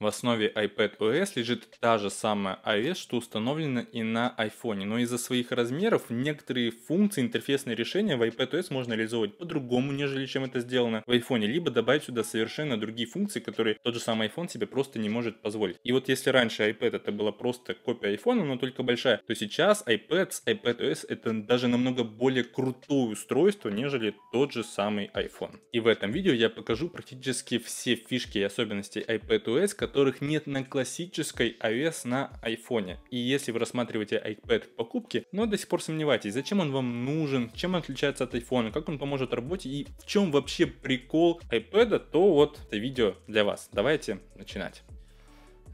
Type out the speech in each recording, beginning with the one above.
В основе iPad OS лежит та же самая iOS, что установлена и на iPhone, но из-за своих размеров некоторые функции, интерфейсные решения в iPad OS можно реализовывать по-другому, нежели чем это сделано в iPhone, либо добавить сюда совершенно другие функции, которые тот же самый iPhone себе просто не может позволить. И вот если раньше iPad это была просто копия iPhone, но только большая, то сейчас iPad с iPad OS это даже намного более крутое устройство, нежели тот же самый iPhone. И в этом видео я покажу практически все фишки и особенности iPad OS, которых нет на классической iOS на iPhone. И если вы рассматриваете iPad в покупке, но до сих пор сомневаетесь, зачем он вам нужен, чем он отличается от iPhone, как он поможет работе и в чем вообще прикол iPad, то вот это видео для вас. Давайте начинать.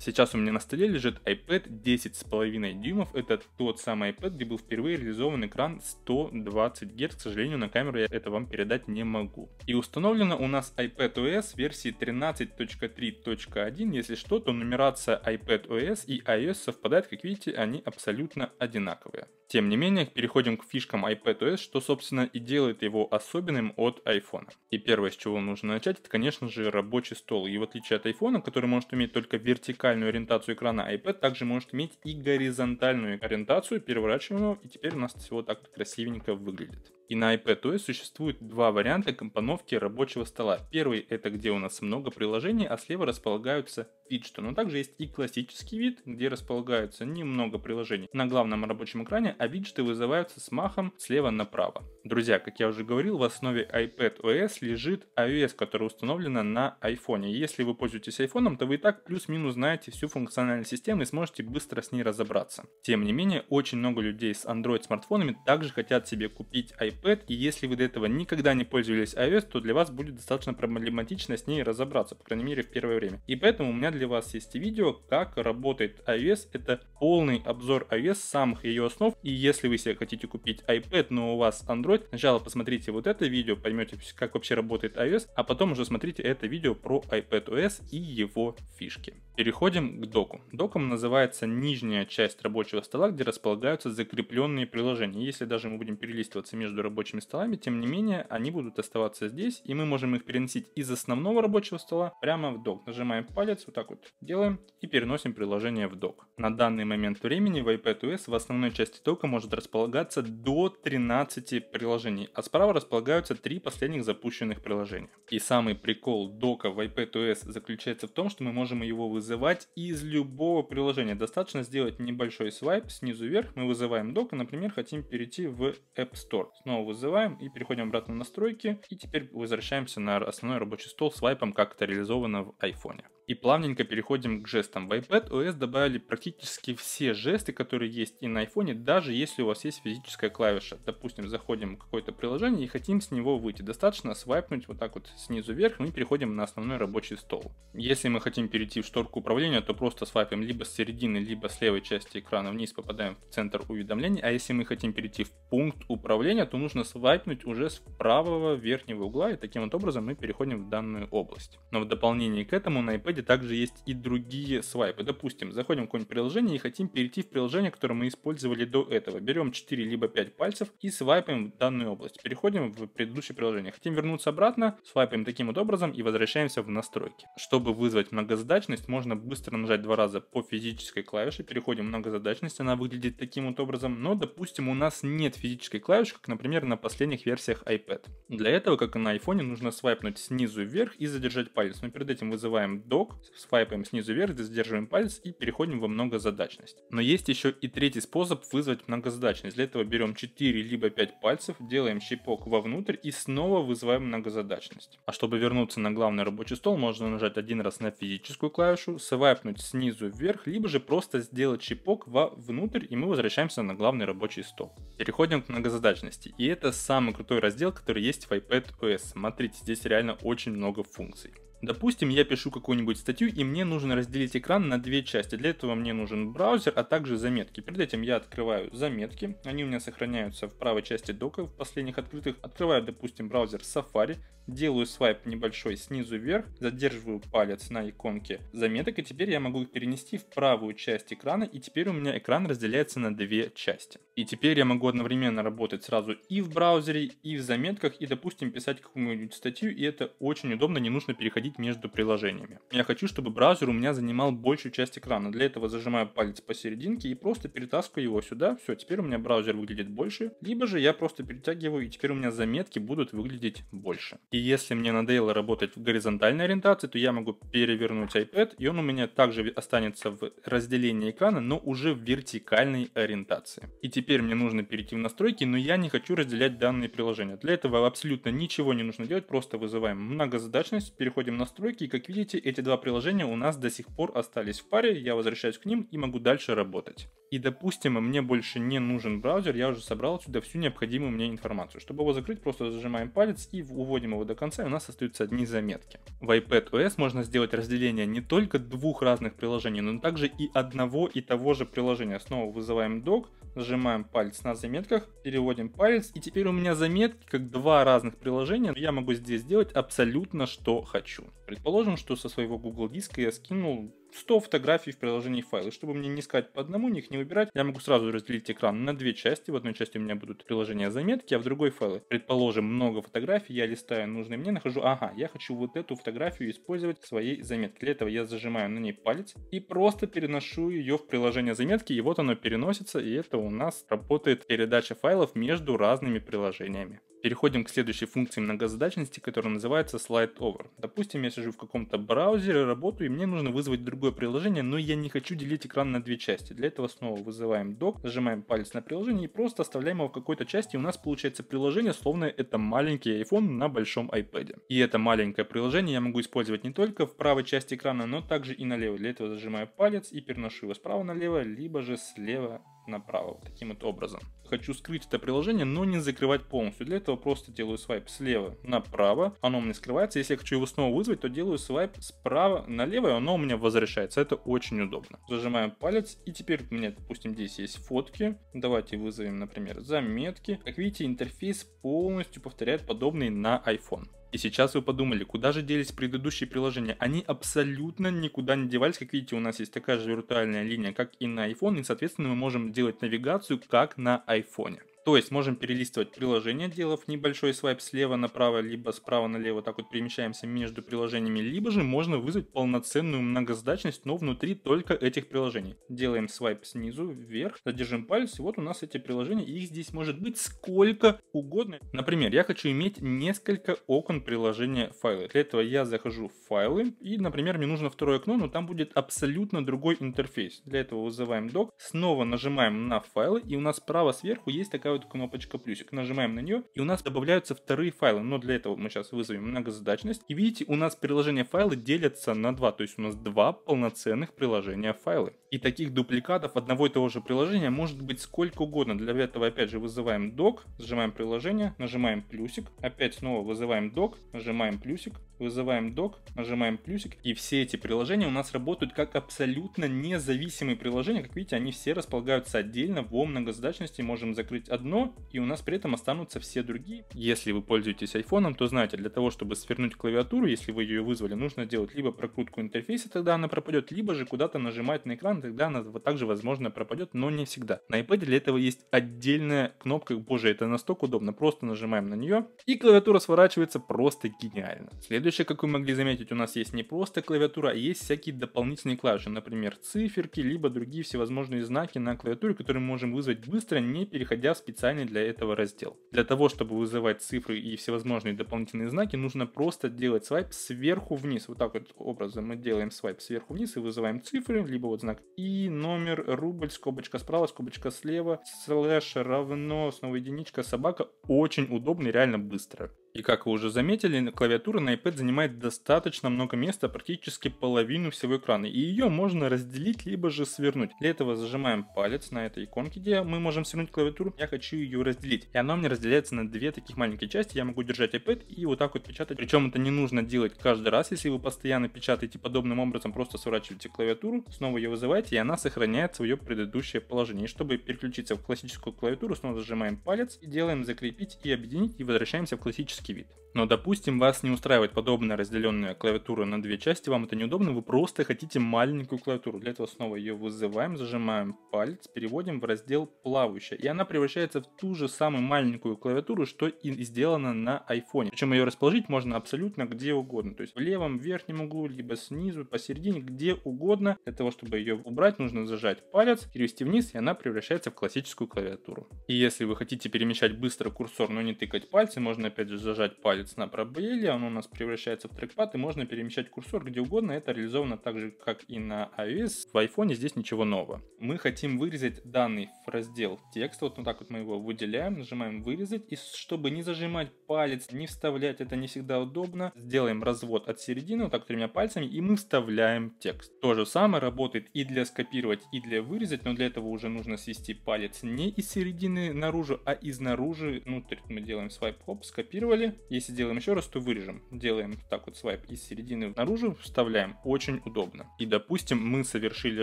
Сейчас у меня на столе лежит iPad 10,5 дюймов. Это тот самый iPad, где был впервые реализован экран 120 Гц. К сожалению, на камеру я это вам передать не могу. И установлено у нас iPadOS версии 13.3.1. Если что, то нумерация iPadOS и iOS совпадает. Как видите, они абсолютно одинаковые. Тем не менее, переходим к фишкам iPadOS, что, собственно, и делает его особенным от iPhone. И первое, с чего нужно начать, это, конечно же, рабочий стол. И в отличие от iPhone, который может иметь только вертикальную ориентацию экрана, iPad также может иметь и горизонтальную ориентацию, переворачиваемую, и теперь у нас всего так красивенько выглядит и на iPadOS существует два варианта компоновки рабочего стола. Первый – это где у нас много приложений, а слева располагаются виджеты. Но также есть и классический вид, где располагаются немного приложений на главном рабочем экране, а виджеты вызываются с махом слева направо. Друзья, как я уже говорил, в основе iPadOS лежит iOS, которая установлена на iPhone. Если вы пользуетесь iPhone, то вы и так плюс-минус знаете всю функциональность системы и сможете быстро с ней разобраться. Тем не менее, очень много людей с Android смартфонами также хотят себе купить iPad Datepad, и если вы до этого никогда не пользовались iOS, то для вас будет достаточно проблематично с ней разобраться, по крайней мере в первое время. И поэтому у меня для вас есть видео, как работает iOS, это полный обзор iOS, самых ее основ, и если вы себе хотите купить iPad, но у вас Android, сначала посмотрите вот это видео, поймете, как вообще работает iOS, а потом уже смотрите это видео про iPadOS и его фишки. Переходим к доку. Доком называется нижняя часть рабочего стола, где располагаются закрепленные приложения. Если даже мы будем перелистываться между рабочими столами, тем не менее, они будут оставаться здесь, и мы можем их переносить из основного рабочего стола прямо в док. Нажимаем палец, вот так вот делаем, и переносим приложение в док. На данный момент времени в iPadOS в основной части дока может располагаться до 13 приложений, а справа располагаются три последних запущенных приложения. И самый прикол дока в iPadOS заключается в том, что мы можем его вызвать вызывать из любого приложения. Достаточно сделать небольшой свайп снизу вверх. Мы вызываем док и, например, хотим перейти в App Store. Снова вызываем и переходим обратно в настройки. И теперь возвращаемся на основной рабочий стол свайпом, как это реализовано в iPhone. И плавненько переходим к жестам. В iPad OS добавили практически все жесты, которые есть и на iPhone, даже если у вас есть физическая клавиша. Допустим, заходим в какое-то приложение и хотим с него выйти. Достаточно свайпнуть вот так вот снизу вверх, и мы переходим на основной рабочий стол. Если мы хотим перейти в шторку управления, то просто свайпим либо с середины, либо с левой части экрана вниз, попадаем в центр уведомлений. А если мы хотим перейти в пункт управления, то нужно свайпнуть уже с правого верхнего угла, и таким вот образом мы переходим в данную область. Но в дополнение к этому на iPad Android также есть и другие свайпы. Допустим, заходим в какое-нибудь приложение и хотим перейти в приложение, которое мы использовали до этого. Берем 4 либо 5 пальцев и свайпаем в данную область. Переходим в предыдущее приложение. Хотим вернуться обратно, свайпаем таким вот образом и возвращаемся в настройки. Чтобы вызвать многозадачность, можно быстро нажать два раза по физической клавише. Переходим в многозадачность, она выглядит таким вот образом. Но, допустим, у нас нет физической клавиши, как, например, на последних версиях iPad. Для этого, как и на iPhone, нужно свайпнуть снизу вверх и задержать палец. Но перед этим вызываем dock игрок, свайпаем снизу вверх, задерживаем палец и переходим во многозадачность. Но есть еще и третий способ вызвать многозадачность. Для этого берем 4 либо 5 пальцев, делаем щипок вовнутрь и снова вызываем многозадачность. А чтобы вернуться на главный рабочий стол, можно нажать один раз на физическую клавишу, свайпнуть снизу вверх, либо же просто сделать щипок вовнутрь и мы возвращаемся на главный рабочий стол. Переходим к многозадачности. И это самый крутой раздел, который есть в iPad OS. Смотрите, здесь реально очень много функций. Допустим, я пишу какую-нибудь статью, и мне нужно разделить экран на две части. Для этого мне нужен браузер, а также заметки. Перед этим я открываю заметки. Они у меня сохраняются в правой части дока, в последних открытых. Открываю, допустим, браузер Safari, делаю свайп небольшой снизу вверх, задерживаю палец на иконке заметок, и теперь я могу их перенести в правую часть экрана, и теперь у меня экран разделяется на две части. И теперь я могу одновременно работать сразу и в браузере, и в заметках, и, допустим, писать какую-нибудь статью, и это очень удобно, не нужно переходить переходить между приложениями. Я хочу, чтобы браузер у меня занимал большую часть экрана. Для этого зажимаю палец посерединке и просто перетаскиваю его сюда. Все, теперь у меня браузер выглядит больше. Либо же я просто перетягиваю и теперь у меня заметки будут выглядеть больше. И если мне надоело работать в горизонтальной ориентации, то я могу перевернуть iPad и он у меня также останется в разделении экрана, но уже в вертикальной ориентации. И теперь мне нужно перейти в настройки, но я не хочу разделять данные приложения. Для этого абсолютно ничего не нужно делать, просто вызываем многозадачность, переходим нажимаем настройки, и как видите, эти два приложения у нас до сих пор остались в паре, я возвращаюсь к ним и могу дальше работать. И допустим, мне больше не нужен браузер, я уже собрал сюда всю необходимую мне информацию. Чтобы его закрыть, просто зажимаем палец и уводим его до конца, и у нас остаются одни заметки. В iPadOS можно сделать разделение не только двух разных приложений, но также и одного и того же приложения. Снова вызываем док, зажимаем палец на заметках, переводим палец, и теперь у меня заметки как два разных приложения. Я могу здесь сделать абсолютно что хочу. Предположим, что со своего Google диска я скинул 100 фотографий в приложении файлы. Чтобы мне не искать по одному, них не выбирать, я могу сразу разделить экран на две части. В одной части у меня будут приложения заметки, а в другой файлы. Предположим, много фотографий, я листаю нужные мне, нахожу, ага, я хочу вот эту фотографию использовать в своей заметке. Для этого я зажимаю на ней палец и просто переношу ее в приложение заметки, и вот оно переносится, и это у нас работает передача файлов между разными приложениями. Переходим к следующей функции многозадачности, которая называется Slide Over. Допустим, я сижу в каком-то браузере, работаю, и мне нужно вызвать другой другое приложение, но я не хочу делить экран на две части. Для этого снова вызываем док, нажимаем палец на приложение и просто оставляем его в какой-то части. И у нас получается приложение, словно это маленький iPhone на большом iPad. И это маленькое приложение я могу использовать не только в правой части экрана, но также и налево. Для этого зажимаю палец и переношу его справа налево, либо же слева направо, вот таким вот образом. Хочу скрыть это приложение, но не закрывать полностью. Для этого просто делаю свайп слева направо, оно у меня скрывается. Если я хочу его снова вызвать, то делаю свайп справа налево, и оно у меня возвращается. Это очень удобно. Зажимаем палец, и теперь у меня, допустим, здесь есть фотки. Давайте вызовем, например, заметки. Как видите, интерфейс полностью повторяет подобный на iPhone. И сейчас вы подумали, куда же делись предыдущие приложения? Они абсолютно никуда не девались. Как видите, у нас есть такая же виртуальная линия, как и на iPhone. И, соответственно, мы можем делать навигацию, как на iPhone. То есть можем перелистывать приложение, делав небольшой свайп слева направо, либо справа налево, так вот перемещаемся между приложениями, либо же можно вызвать полноценную многозадачность, но внутри только этих приложений. Делаем свайп снизу вверх, задержим палец, и вот у нас эти приложения, их здесь может быть сколько угодно. Например, я хочу иметь несколько окон приложения файлы Для этого я захожу в файлы, и, например, мне нужно второе окно, но там будет абсолютно другой интерфейс. Для этого вызываем док, снова нажимаем на файлы, и у нас справа сверху есть такая вот кнопочка плюсик. Нажимаем на нее, и у нас добавляются вторые файлы. Но для этого мы сейчас вызовем многозадачность. И видите, у нас приложение файлы делятся на два. То есть у нас два полноценных приложения файлы. И таких дубликатов одного и того же приложения может быть сколько угодно. Для этого опять же вызываем док, нажимаем приложение, нажимаем плюсик. Опять снова вызываем док, нажимаем плюсик вызываем док, нажимаем плюсик, и все эти приложения у нас работают как абсолютно независимые приложения. Как видите, они все располагаются отдельно во многозадачности, можем закрыть одно, и у нас при этом останутся все другие. Если вы пользуетесь айфоном, то знаете, для того, чтобы свернуть клавиатуру, если вы ее вызвали, нужно делать либо прокрутку интерфейса, тогда она пропадет, либо же куда-то нажимать на экран, тогда она также, возможно, пропадет, но не всегда. На iPad для этого есть отдельная кнопка, боже, это настолько удобно, просто нажимаем на нее, и клавиатура сворачивается просто гениально. Следующий Дальше, как вы могли заметить, у нас есть не просто клавиатура, а есть всякие дополнительные клавиши, например, циферки, либо другие всевозможные знаки на клавиатуре, которые мы можем вызвать быстро, не переходя в специальный для этого раздел. Для того, чтобы вызывать цифры и всевозможные дополнительные знаки, нужно просто делать свайп сверху вниз. Вот так вот образом мы делаем свайп сверху вниз и вызываем цифры, либо вот знак и номер, рубль, скобочка справа, скобочка слева, слэш равно, снова единичка, собака. Очень удобно и реально быстро. И как вы уже заметили, клавиатура на iPad занимает достаточно много места, практически половину всего экрана, и ее можно разделить либо же свернуть. Для этого зажимаем палец на этой иконке, где мы можем свернуть клавиатуру, я хочу ее разделить. И она у меня разделяется на две таких маленькие части, я могу держать iPad и вот так вот печатать. Причем это не нужно делать каждый раз, если вы постоянно печатаете подобным образом, просто сворачиваете клавиатуру, снова ее вызываете, и она сохраняет свое предыдущее положение. И чтобы переключиться в классическую клавиатуру, снова зажимаем палец и делаем закрепить и объединить, и возвращаемся в классический человеческий вид. Но, допустим, вас не устраивает подобная разделенная клавиатура на две части, вам это неудобно, вы просто хотите маленькую клавиатуру. Для этого снова ее вызываем, зажимаем палец, переводим в раздел «Плавающая». И она превращается в ту же самую маленькую клавиатуру, что и сделана на iPhone. Причем ее расположить можно абсолютно где угодно. То есть в левом верхнем углу, либо снизу, посередине, где угодно. Для того, чтобы ее убрать, нужно зажать палец, перевести вниз, и она превращается в классическую клавиатуру. И если вы хотите перемещать быстро курсор, но не тыкать пальцы, можно опять же зажать зажать палец на пробеле, он у нас превращается в трекпад, и можно перемещать курсор где угодно. Это реализовано так же, как и на iOS. В iPhone здесь ничего нового. Мы хотим вырезать данный раздел текста. Вот, вот так вот мы его выделяем, нажимаем «Вырезать». И чтобы не зажимать палец, не вставлять, это не всегда удобно, сделаем развод от середины, вот так тремя пальцами, и мы вставляем текст. То же самое работает и для скопировать, и для вырезать, но для этого уже нужно свести палец не из середины наружу, а изнаружи внутрь. Мы делаем свайп-хоп, скопировали, убрали. Если делаем еще раз, то вырежем. Делаем так вот свайп из середины наружу, вставляем. Очень удобно. И допустим, мы совершили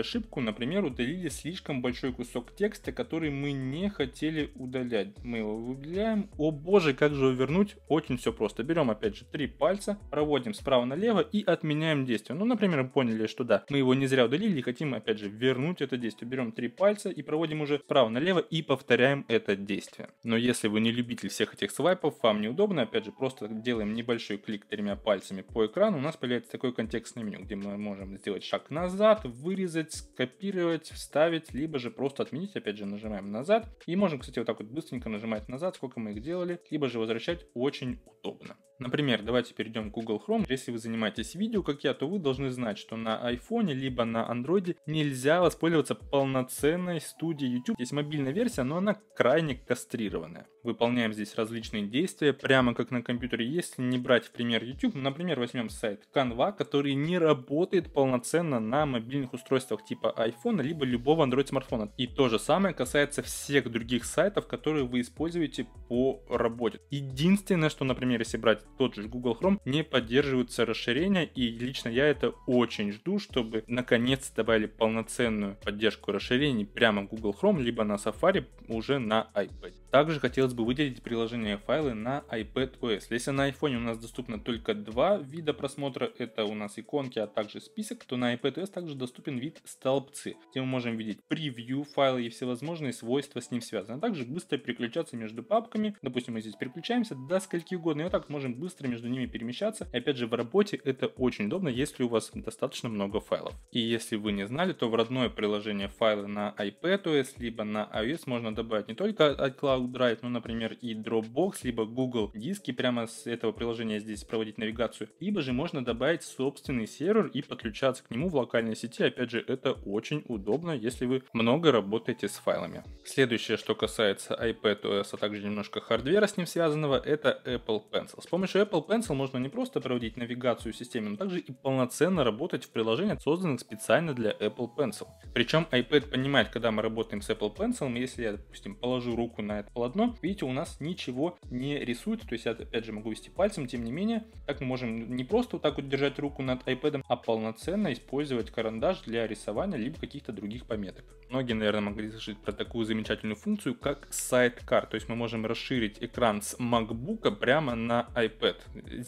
ошибку, например, удалили слишком большой кусок текста, который мы не хотели удалять. Мы его выделяем. О боже, как же его вернуть? Очень все просто. Берем опять же три пальца, проводим справа налево и отменяем действие. Ну, например, мы поняли, что да, мы его не зря удалили и хотим опять же вернуть это действие. Берем три пальца и проводим уже справа налево и повторяем это действие. Но если вы не любитель всех этих свайпов, вам неудобно, опять же, просто делаем небольшой клик тремя пальцами по экрану, у нас появляется такое контекстное меню, где мы можем сделать шаг назад, вырезать, скопировать, вставить, либо же просто отменить, опять же, нажимаем назад. И можем, кстати, вот так вот быстренько нажимать назад, сколько мы их делали, либо же возвращать очень удобно. Например, давайте перейдем к Google Chrome. Если вы занимаетесь видео, как я, то вы должны знать, что на iPhone либо на Android нельзя воспользоваться полноценной студией YouTube. Есть мобильная версия, но она крайне кастрированная. Выполняем здесь различные действия, прямо как на компьютере. Если не брать в пример YouTube, например, возьмем сайт Canva, который не работает полноценно на мобильных устройствах типа iPhone, либо любого Android смартфона. И то же самое касается всех других сайтов, которые вы используете по работе. Единственное, что, например, если брать тот же Google Chrome не поддерживаются расширения, и лично я это очень жду, чтобы наконец добавили полноценную поддержку расширений прямо в Google Chrome, либо на Safari уже на iPad. Также хотелось бы выделить приложение файлы на iPadOS. Если на iPhone у нас доступно только два вида просмотра, это у нас иконки, а также список, то на iPadOS также доступен вид столбцы, где мы можем видеть превью файла и всевозможные свойства с ним связаны. А также быстро переключаться между папками. Допустим, мы здесь переключаемся до скольки угодно, и вот так можем быстро между ними перемещаться. И опять же, в работе это очень удобно, если у вас достаточно много файлов. И если вы не знали, то в родное приложение файлы на iPadOS, либо на iOS можно добавить не только iCloud, Google Drive, ну, например, и Dropbox, либо Google диски прямо с этого приложения здесь проводить навигацию, либо же можно добавить собственный сервер и подключаться к нему в локальной сети. Опять же, это очень удобно, если вы много работаете с файлами. Следующее, что касается iPad OS, а также немножко хардвера с ним связанного, это Apple Pencil. С помощью Apple Pencil можно не просто проводить навигацию в системе, но также и полноценно работать в приложениях, созданных специально для Apple Pencil. Причем iPad понимает, когда мы работаем с Apple Pencil, если я, допустим, положу руку на это полотно. Видите, у нас ничего не рисует, то есть я опять же могу вести пальцем, тем не менее, так мы можем не просто вот так вот держать руку над iPad, а полноценно использовать карандаш для рисования либо каких-то других пометок. Многие, наверное, могли слышать про такую замечательную функцию, как Sidecar, то есть мы можем расширить экран с MacBook прямо на iPad.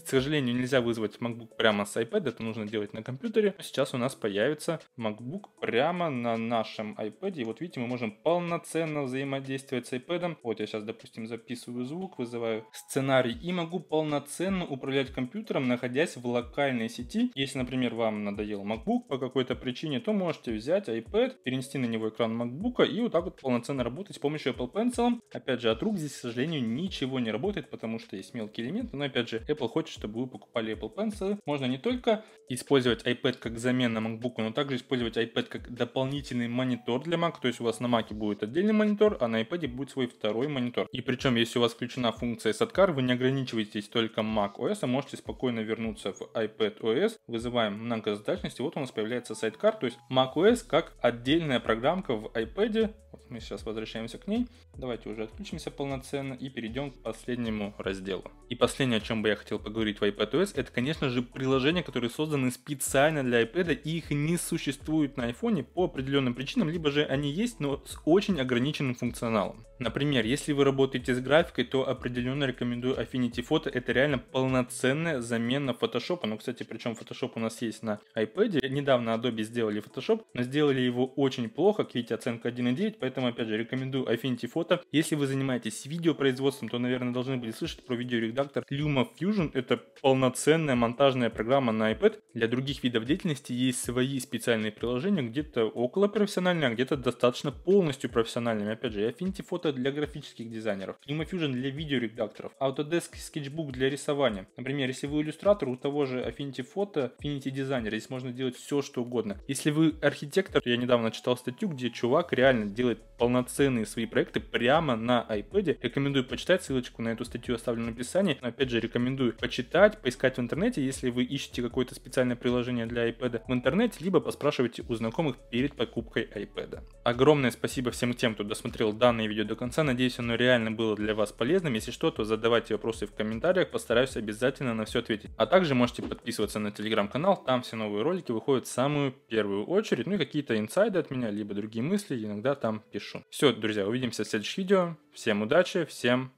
К сожалению, нельзя вызвать MacBook прямо с iPad, это нужно делать на компьютере. Сейчас у нас появится MacBook прямо на нашем iPad, и вот видите, мы можем полноценно взаимодействовать с iPad. Вот вот я сейчас, допустим, записываю звук, вызываю сценарий и могу полноценно управлять компьютером, находясь в локальной сети. Если, например, вам надоел MacBook по какой-то причине, то можете взять iPad, перенести на него экран MacBook и вот так вот полноценно работать с помощью Apple Pencil. Опять же, от рук здесь, к сожалению, ничего не работает, потому что есть мелкие элементы, но опять же, Apple хочет, чтобы вы покупали Apple Pencil. Можно не только использовать iPad как замена MacBook, но также использовать iPad как дополнительный монитор для Mac, то есть у вас на Mac будет отдельный монитор, а на iPad будет свой второй цифровой монитор. И причем, если у вас включена функция SATCAR, вы не ограничиваетесь только Mac OS, а можете спокойно вернуться в iPad OS, вызываем многозадачность, и вот у нас появляется сайткар, то есть Mac OS как отдельная программка в iPad. Вот мы сейчас возвращаемся к ней. Давайте уже отключимся полноценно и перейдем к последнему разделу. И последнее, о чем бы я хотел поговорить в iPadOS, это, конечно же, приложения, которые созданы специально для iPad, и их не существует на iPhone по определенным причинам, либо же они есть, но с очень ограниченным функционалом. Например, если вы работаете с графикой, то определенно рекомендую Affinity Photo. Это реально полноценная замена Photoshop. Ну, кстати, причем Photoshop у нас есть на iPad. Недавно Adobe сделали Photoshop, но сделали его очень плохо. Как видите, оценка 1.9, поэтому, опять же, рекомендую Affinity Photo. Если вы занимаетесь видеопроизводством, то, наверное, должны были слышать про видеоредактор Luma Fusion. Это полноценная монтажная программа на iPad. Для других видов деятельности есть свои специальные приложения, где-то около профессиональные, а где-то достаточно полностью профессиональными. Опять же, Affinity Photo для графических дизайнеров, Fusion для видеоредакторов, Autodesk Sketchbook для рисования. Например, если вы иллюстратор, у того же Affinity Photo, Affinity Designer, здесь можно делать все, что угодно. Если вы архитектор, я недавно читал статью, где чувак реально делает полноценные свои проекты прямо на iPad. Рекомендую почитать, ссылочку на эту статью оставлю в описании. Но опять же, рекомендую почитать, поискать в интернете, если вы ищете какое-то специальное приложение для iPad в интернете, либо поспрашивайте у знакомых перед покупкой iPad. Огромное спасибо всем тем, кто досмотрел данное видео до до конца. Надеюсь, оно реально было для вас полезным. Если что, то задавайте вопросы в комментариях, постараюсь обязательно на все ответить. А также можете подписываться на телеграм-канал, там все новые ролики выходят в самую первую очередь. Ну и какие-то инсайды от меня, либо другие мысли, иногда там пишу. Все, друзья, увидимся в следующем видео. Всем удачи, всем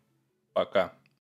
пока.